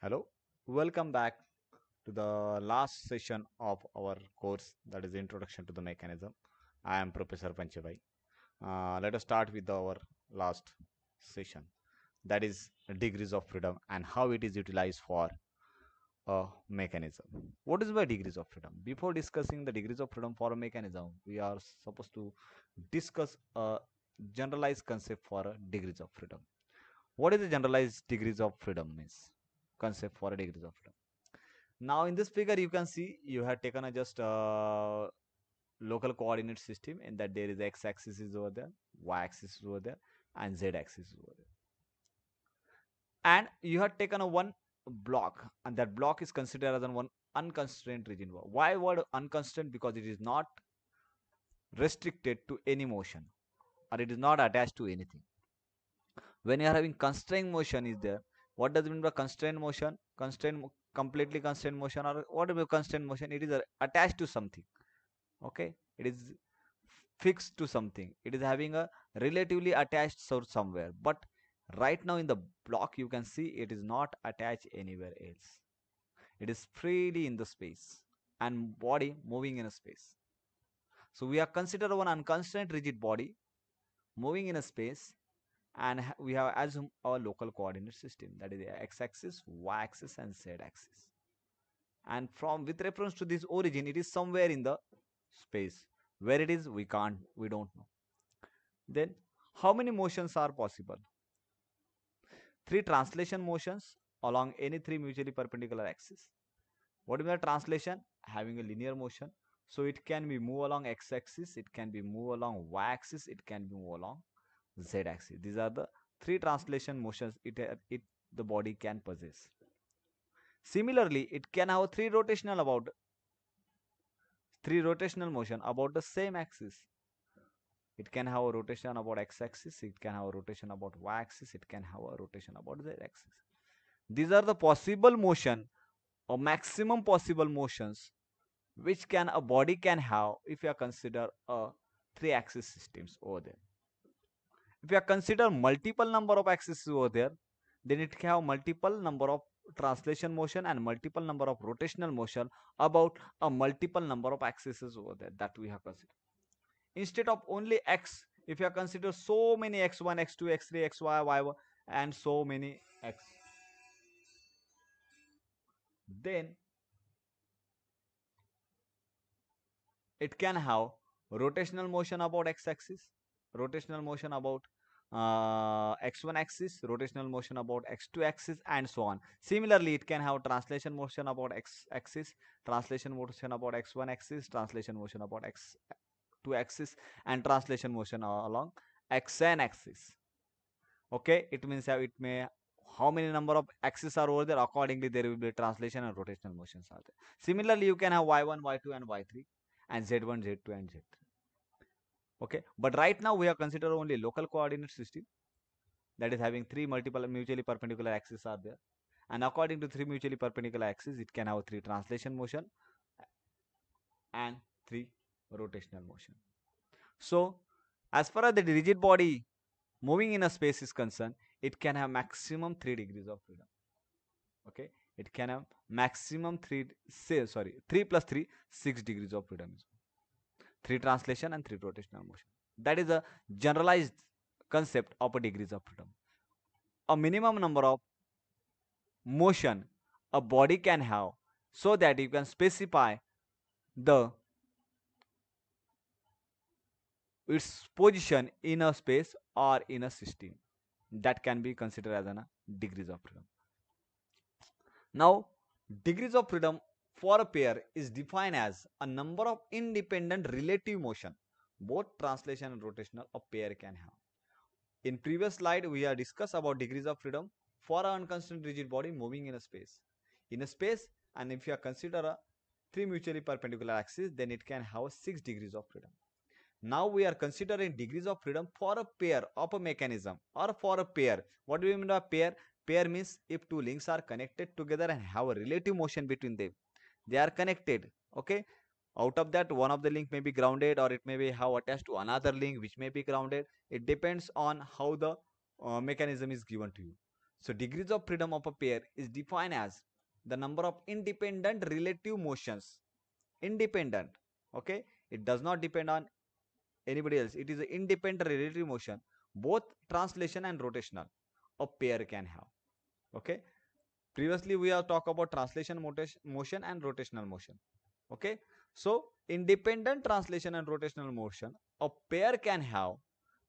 Hello, welcome back to the last session of our course that is Introduction to the Mechanism. I am Professor Panchabai. Uh, let us start with our last session that is degrees of freedom and how it is utilized for a mechanism. What is by degrees of freedom? Before discussing the degrees of freedom for a mechanism, we are supposed to discuss a generalized concept for degrees of freedom. What is the generalized degrees of freedom means? concept for a degrees of freedom. Now in this figure you can see you have taken a just a uh, local coordinate system in that there is x axis is over there, y axis is over there and z axis is over there. And you have taken a one block and that block is considered as an one unconstrained region. Why word unconstrained? Because it is not restricted to any motion or it is not attached to anything. When you are having constrained motion is there what does it mean by constrained motion constrained completely constrained motion or what is constrained motion it is attached to something okay it is fixed to something it is having a relatively attached source somewhere but right now in the block you can see it is not attached anywhere else it is freely in the space and body moving in a space so we are considering one unconstrained rigid body moving in a space and we have as our local coordinate system that is x-axis y-axis and z-axis and from with reference to this origin it is somewhere in the space where it is we can't we don't know then how many motions are possible three translation motions along any three mutually perpendicular axes what is the translation having a linear motion so it can be move along x axis it can be move along y axis it can be move along z axis these are the three translation motions it, it the body can possess similarly it can have three rotational about three rotational motion about the same axis it can have a rotation about x-axis it can have a rotation about y-axis it can have a rotation about z-axis these are the possible motion or maximum possible motions which can a body can have if you consider a uh, three axis systems over there if you consider multiple number of axes over there, then it can have multiple number of translation motion and multiple number of rotational motion about a multiple number of axes over there that we have considered. Instead of only x, if you are consider so many x1, x2, x3, xy, y1 and so many x, then it can have rotational motion about x-axis rotational motion about uh, x1 axis, rotational motion about x2 axis and so on. Similarly, it can have translation motion about x axis, translation motion about x1 axis, translation motion about x2 axis and translation motion along xn axis. Okay, it means it may how many number of axes are over there accordingly there will be translation and rotational motions are there. Similarly, you can have y1, y2 and y3 and z1, z2 and z3 okay but right now we are considering only local coordinate system that is having three multiple mutually perpendicular axes are there and according to three mutually perpendicular axes it can have three translation motion and three rotational motion so as far as the rigid body moving in a space is concerned it can have maximum 3 degrees of freedom okay it can have maximum 3 say sorry 3 plus 3 6 degrees of freedom three translation and three rotational motion. That is a generalized concept of a degrees of freedom. A minimum number of motion a body can have so that you can specify the its position in a space or in a system that can be considered as a degrees of freedom now degrees of freedom for a pair is defined as a number of independent relative motion, both translation and rotational a pair can have. In previous slide, we have discussed about degrees of freedom for an unconstrained rigid body moving in a space. In a space, and if you consider a three mutually perpendicular axes, then it can have 6 degrees of freedom. Now we are considering degrees of freedom for a pair of a mechanism or for a pair. What do we mean by pair? Pair means if two links are connected together and have a relative motion between them they are connected okay out of that one of the link may be grounded or it may be how attached to another link which may be grounded it depends on how the uh, mechanism is given to you so degrees of freedom of a pair is defined as the number of independent relative motions independent okay it does not depend on anybody else it is an independent relative motion both translation and rotational a pair can have okay previously we have talked about translation motion and rotational motion okay so independent translation and rotational motion a pair can have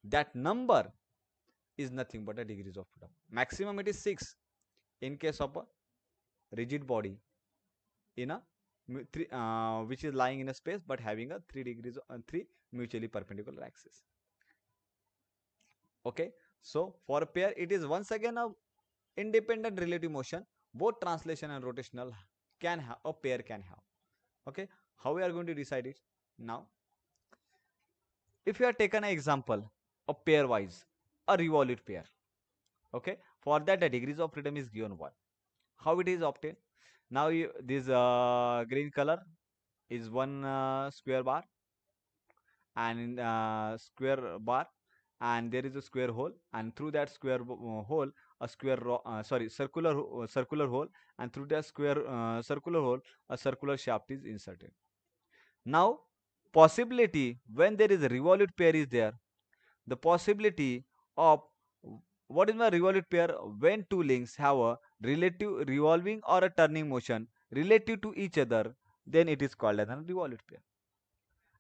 that number is nothing but a degrees of freedom maximum it is 6 in case of a rigid body in a uh, which is lying in a space but having a 3 degrees and uh, 3 mutually perpendicular axis okay so for a pair it is once again a independent relative motion both translation and rotational can have a pair can have okay how we are going to decide it now if you are taken an example a pairwise a revolute pair okay for that the degrees of freedom is given one how it is obtained now you, this uh, green color is one uh, square bar and in, uh, square bar and there is a square hole and through that square uh, hole a square uh, sorry circular uh, circular hole and through the square uh, circular hole a circular shaft is inserted now possibility when there is a revolute pair is there the possibility of what is my revolute pair when two links have a relative revolving or a turning motion relative to each other then it is called as a revolute pair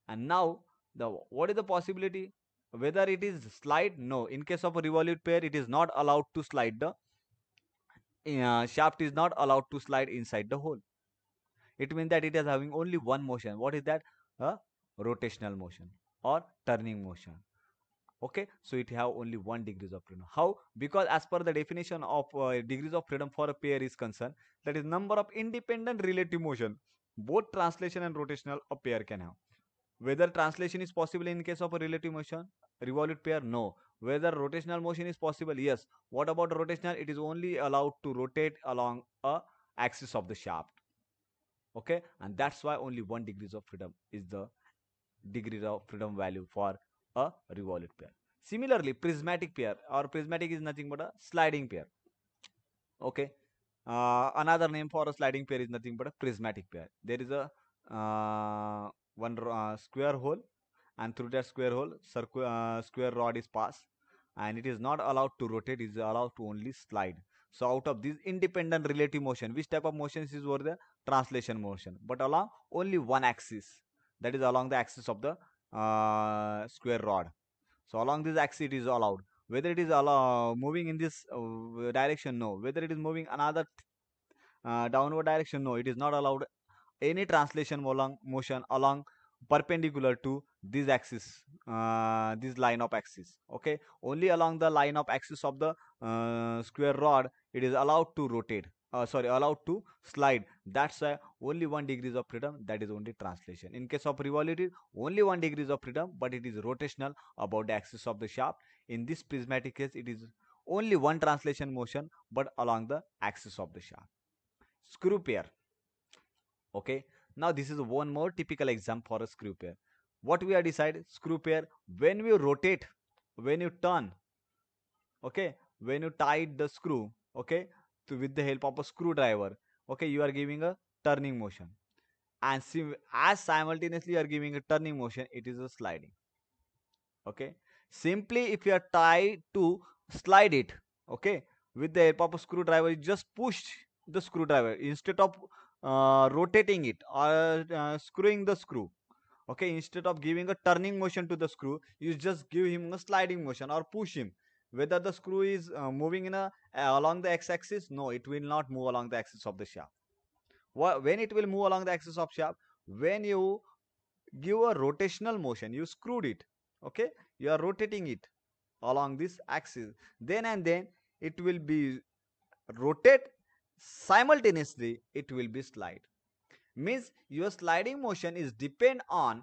and now the what is the possibility whether it is slide no in case of a revolute pair it is not allowed to slide the uh, shaft is not allowed to slide inside the hole it means that it is having only one motion what is that a rotational motion or turning motion okay so it have only one degrees of freedom how because as per the definition of uh, degrees of freedom for a pair is concerned that is number of independent relative motion both translation and rotational a pair can have whether translation is possible in case of a relative motion? Revolute pair? No. Whether rotational motion is possible? Yes. What about rotational? It is only allowed to rotate along a axis of the shaft. Okay. And that's why only one degrees of freedom is the degree of freedom value for a revolute pair. Similarly, prismatic pair or prismatic is nothing but a sliding pair. Okay. Uh, another name for a sliding pair is nothing but a prismatic pair. There is a uh, one uh, square hole and through that square hole circle, uh, square rod is passed and it is not allowed to rotate it is allowed to only slide so out of this independent relative motion which type of motion is over the translation motion but along only one axis that is along the axis of the uh, square rod so along this axis it is allowed whether it is allow, moving in this uh, direction no whether it is moving another uh, downward direction no it is not allowed any translation motion along perpendicular to this axis uh, this line of axis okay only along the line of axis of the uh, square rod it is allowed to rotate uh, sorry allowed to slide that's why only one degrees of freedom that is only translation in case of revolve only one degrees of freedom but it is rotational about the axis of the shaft in this prismatic case it is only one translation motion but along the axis of the shaft screw pair okay now this is one more typical example for a screw pair what we are decided? screw pair when you rotate when you turn okay when you tight the screw okay to, with the help of a screwdriver okay you are giving a turning motion and sim as simultaneously you are giving a turning motion it is a sliding okay simply if you are tied to slide it okay with the help of a screwdriver you just push the screwdriver instead of uh, rotating it or uh, uh, screwing the screw okay instead of giving a turning motion to the screw you just give him a sliding motion or push him whether the screw is uh, moving in a uh, along the x axis no it will not move along the axis of the shaft when it will move along the axis of shaft when you give a rotational motion you screwed it okay you are rotating it along this axis then and then it will be rotate simultaneously it will be slide means your sliding motion is depend on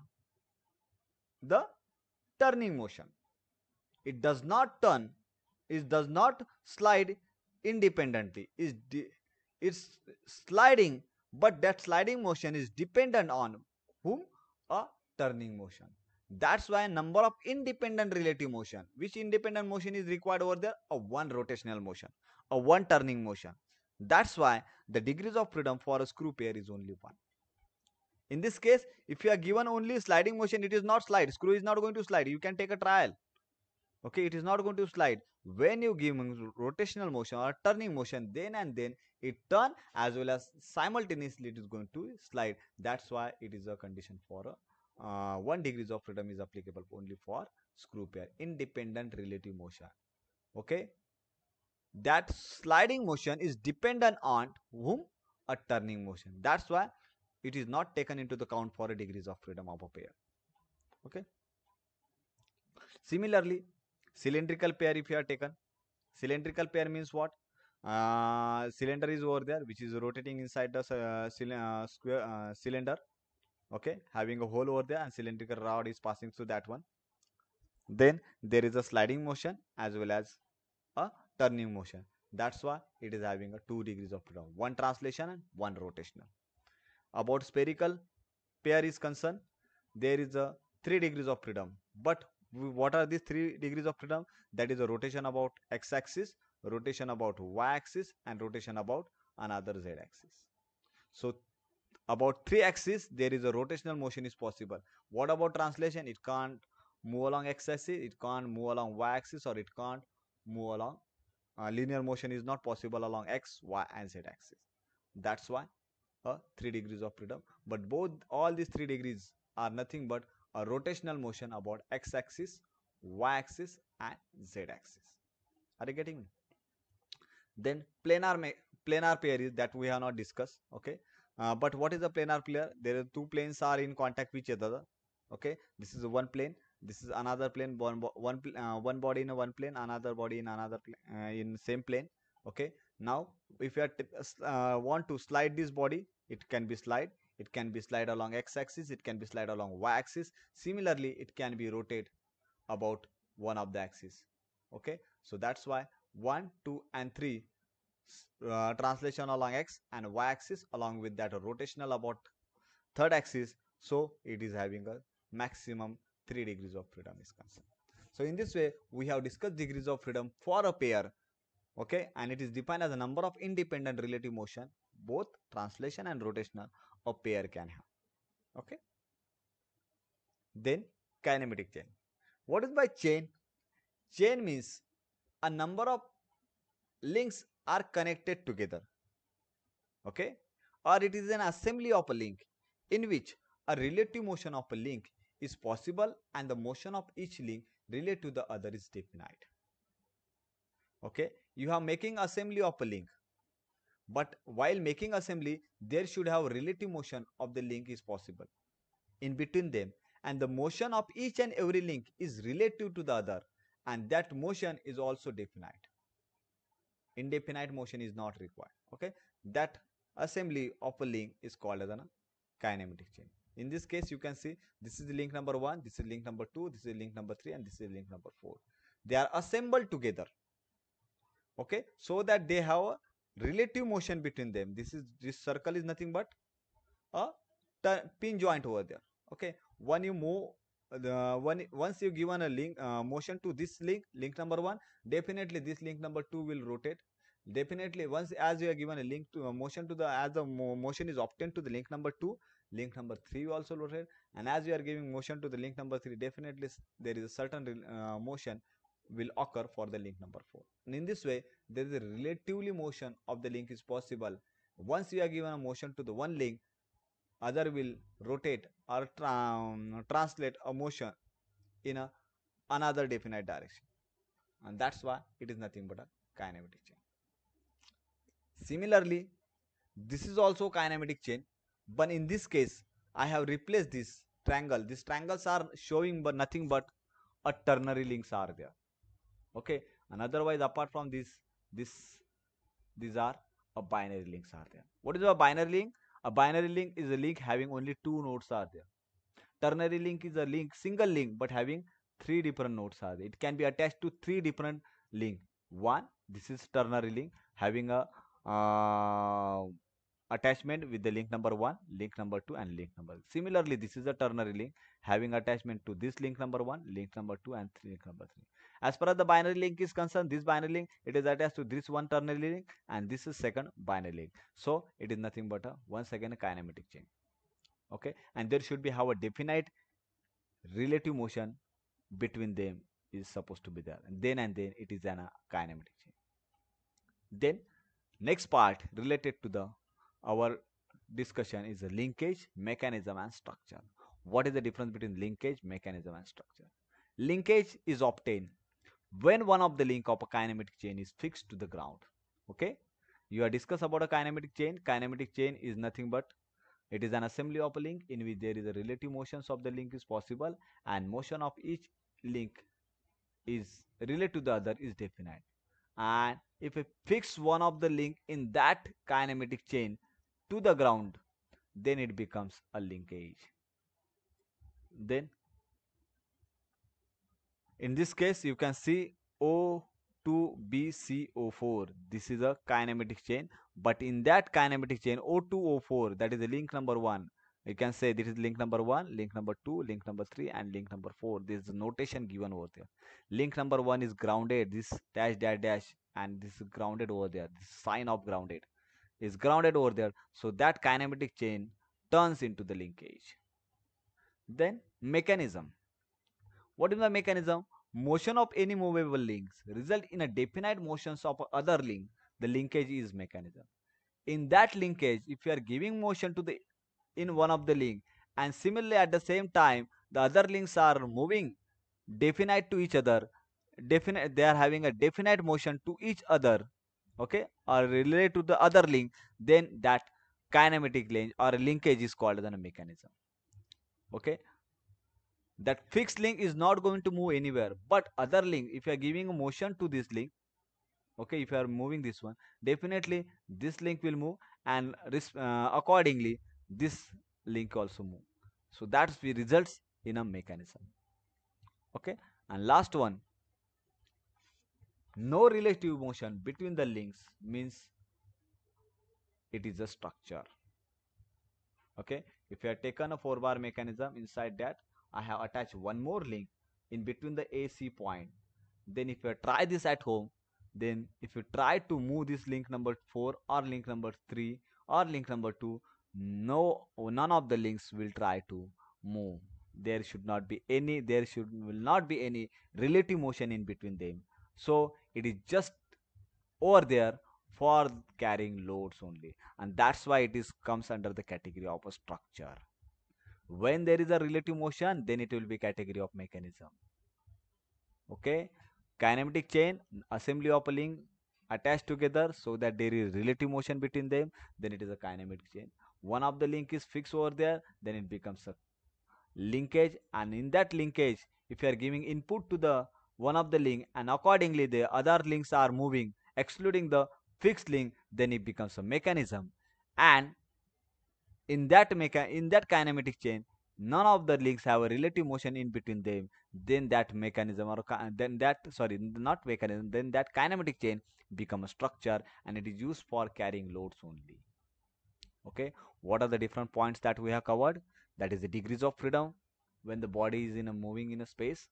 the turning motion it does not turn it does not slide independently it's, it's sliding but that sliding motion is dependent on whom a turning motion that's why number of independent relative motion which independent motion is required over there a one rotational motion a one turning motion that's why the degrees of freedom for a screw pair is only 1. In this case, if you are given only sliding motion, it is not slide. Screw is not going to slide. You can take a trial. Okay, it is not going to slide. When you give rotational motion or turning motion, then and then it turn as well as simultaneously it is going to slide. That's why it is a condition for a, uh, 1 degrees of freedom is applicable only for screw pair, independent relative motion. Okay that sliding motion is dependent on whom a turning motion that's why it is not taken into the count for a degrees of freedom of a pair okay similarly cylindrical pair if you are taken cylindrical pair means what uh, cylinder is over there which is rotating inside the uh, uh, square uh, cylinder okay having a hole over there and cylindrical rod is passing through that one then there is a sliding motion as well as a turning motion. That's why it is having a two degrees of freedom, one translation and one rotational. About spherical pair is concerned, there is a three degrees of freedom. But what are these three degrees of freedom? That is a rotation about x-axis, rotation about y-axis, and rotation about another z-axis. So about three axes there is a rotational motion is possible what about translation it can't move along x axis it can't move along y axis or it can't move along uh, linear motion is not possible along x, y and z axis. That's why uh, 3 degrees of freedom. But both all these 3 degrees are nothing but a rotational motion about x axis, y axis and z axis. Are you getting me? Then planar, planar pair is that we have not discussed. Okay. Uh, but what is a planar pair? There are two planes are in contact with each other. Okay. This is one plane this is another plane one one uh, one body in one plane another body in another uh, in same plane okay now if you uh, want to slide this body it can be slide it can be slide along x-axis it can be slide along y-axis similarly it can be rotate about one of the axis okay so that's why 1 2 and 3 uh, translation along x and y axis along with that rotational about third axis so it is having a maximum 3 degrees of freedom is concerned. So, in this way we have discussed degrees of freedom for a pair okay and it is defined as the number of independent relative motion both translation and rotational a pair can have okay. Then kinematic chain. What is by chain? Chain means a number of links are connected together okay or it is an assembly of a link in which a relative motion of a link is possible and the motion of each link relate to the other is definite. Okay, you are making assembly of a link, but while making assembly, there should have relative motion of the link is possible in between them and the motion of each and every link is relative to the other and that motion is also definite. Indefinite motion is not required. Okay, that assembly of a link is called as a kinematic chain in this case you can see this is the link number 1 this is link number 2 this is link number 3 and this is link number 4 they are assembled together okay so that they have a relative motion between them this is this circle is nothing but a pin joint over there okay when you move the one once you given a link uh, motion to this link link number one definitely this link number two will rotate definitely once as you are given a link to a uh, motion to the as the motion is obtained to the link number two link number 3 also rotate and as we are giving motion to the link number 3 definitely there is a certain uh, motion will occur for the link number 4 and in this way there is a relatively motion of the link is possible once we are given a motion to the one link other will rotate or tra um, translate a motion in a another definite direction and that's why it is nothing but a kinematic chain similarly this is also kinematic chain but in this case I have replaced this triangle these triangles are showing but nothing but a ternary links are there okay and otherwise apart from this this these are a binary links are there what is a binary link a binary link is a link having only two nodes are there ternary link is a link single link but having three different nodes are there. it can be attached to three different link one this is ternary link having a uh, attachment with the link number 1, link number 2 and link number. Similarly, this is a ternary link having attachment to this link number 1, link number 2 and link number 3. As far as the binary link is concerned, this binary link, it is attached to this one ternary link and this is second binary link. So, it is nothing but a once again kinematic chain. Okay, and there should be how a definite relative motion between them is supposed to be there. And then and then it is an a kinematic chain. Then next part related to the our discussion is the linkage mechanism and structure what is the difference between linkage mechanism and structure linkage is obtained when one of the link of a kinematic chain is fixed to the ground okay you are discussed about a kinematic chain kinematic chain is nothing but it is an assembly of a link in which there is a relative motions of the link is possible and motion of each link is related to the other is definite and if we fix one of the link in that kinematic chain to the ground then it becomes a linkage then in this case you can see O2BCO4 this is a kinematic chain but in that kinematic chain O2O4 that is the link number 1 you can say this is link number 1 link number 2 link number 3 and link number 4 This notation given over there link number 1 is grounded this dash dash dash and this is grounded over there this sign of grounded is grounded over there so that kinematic chain turns into the linkage. Then mechanism. What is the mechanism? Motion of any movable links result in a definite motions of other link. The linkage is mechanism. In that linkage, if you are giving motion to the in one of the link and similarly at the same time the other links are moving definite to each other definite they are having a definite motion to each other okay or relate to the other link then that kinematic link or linkage is called as a mechanism okay that fixed link is not going to move anywhere but other link if you are giving a motion to this link okay if you are moving this one definitely this link will move and uh, accordingly this link also move so that's the results in a mechanism okay and last one no relative motion between the links means it is a structure okay if you have taken a four bar mechanism inside that i have attached one more link in between the ac point then if you try this at home then if you try to move this link number 4 or link number 3 or link number 2 no none of the links will try to move there should not be any there should will not be any relative motion in between them so it is just over there for carrying loads only and that's why it is comes under the category of a structure when there is a relative motion then it will be category of mechanism okay kinematic chain assembly of a link attached together so that there is relative motion between them then it is a kinematic chain one of the link is fixed over there then it becomes a linkage and in that linkage if you are giving input to the one of the link and accordingly the other links are moving excluding the fixed link then it becomes a mechanism and in that mecha in that kinematic chain none of the links have a relative motion in between them then that mechanism or then that sorry not mechanism then that kinematic chain become a structure and it is used for carrying loads only okay what are the different points that we have covered that is the degrees of freedom when the body is in a moving in a space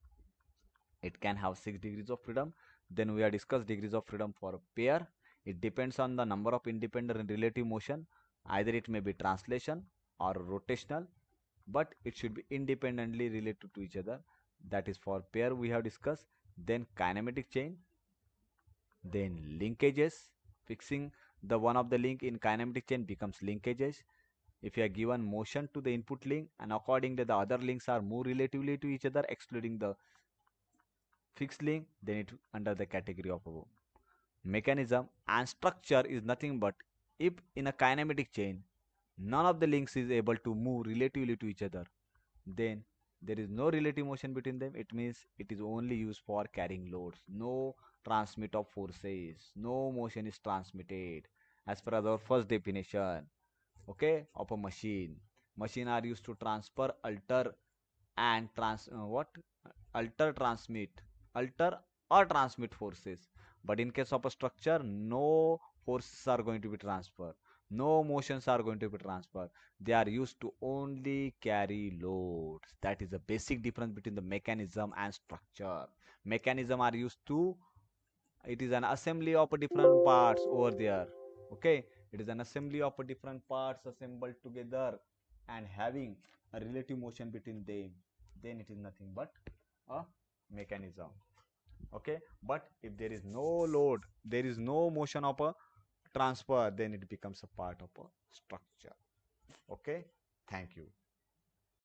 it can have 6 degrees of freedom then we have discussed degrees of freedom for pair it depends on the number of independent and relative motion either it may be translation or rotational but it should be independently related to each other that is for pair we have discussed then kinematic chain then linkages fixing the one of the link in kinematic chain becomes linkages if you are given motion to the input link and accordingly the other links are more relatively to each other excluding the fixed link then it under the category of above. Mechanism and structure is nothing but if in a kinematic chain none of the links is able to move relatively to each other then there is no relative motion between them it means it is only used for carrying loads no transmit of forces no motion is transmitted as per our first definition okay of a machine machine are used to transfer alter and trans uh, what alter transmit alter or transmit forces but in case of a structure no forces are going to be transferred no motions are going to be transferred they are used to only carry loads that is the basic difference between the mechanism and structure mechanism are used to it is an assembly of different parts over there okay it is an assembly of different parts assembled together and having a relative motion between them then it is nothing but a mechanism okay but if there is no load there is no motion of a transfer then it becomes a part of a structure okay thank you